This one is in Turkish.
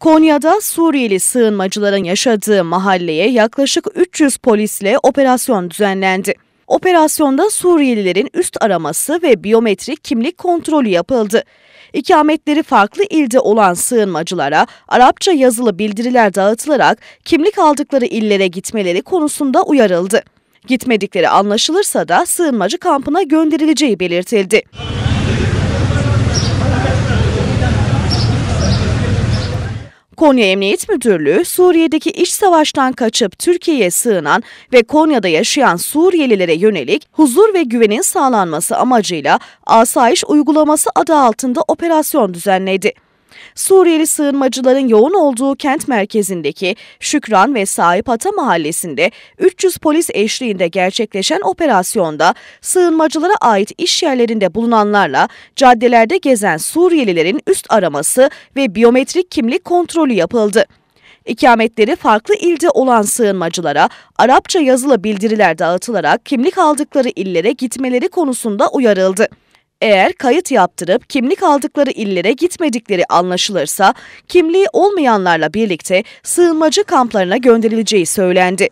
Konya'da Suriyeli sığınmacıların yaşadığı mahalleye yaklaşık 300 polisle operasyon düzenlendi. Operasyonda Suriyelilerin üst araması ve biyometrik kimlik kontrolü yapıldı. İkametleri farklı ilde olan sığınmacılara Arapça yazılı bildiriler dağıtılarak kimlik aldıkları illere gitmeleri konusunda uyarıldı. Gitmedikleri anlaşılırsa da sığınmacı kampına gönderileceği belirtildi. Konya Emniyet Müdürlüğü Suriye'deki iç savaştan kaçıp Türkiye'ye sığınan ve Konya'da yaşayan Suriyelilere yönelik huzur ve güvenin sağlanması amacıyla asayiş uygulaması adı altında operasyon düzenledi. Suriyeli sığınmacıların yoğun olduğu kent merkezindeki Şükran ve Sahip Ata mahallesinde 300 polis eşliğinde gerçekleşen operasyonda sığınmacılara ait iş yerlerinde bulunanlarla caddelerde gezen Suriyelilerin üst araması ve biyometrik kimlik kontrolü yapıldı. İkametleri farklı ilde olan sığınmacılara Arapça yazılı bildiriler dağıtılarak kimlik aldıkları illere gitmeleri konusunda uyarıldı. Eğer kayıt yaptırıp kimlik aldıkları illere gitmedikleri anlaşılırsa kimliği olmayanlarla birlikte sığınmacı kamplarına gönderileceği söylendi.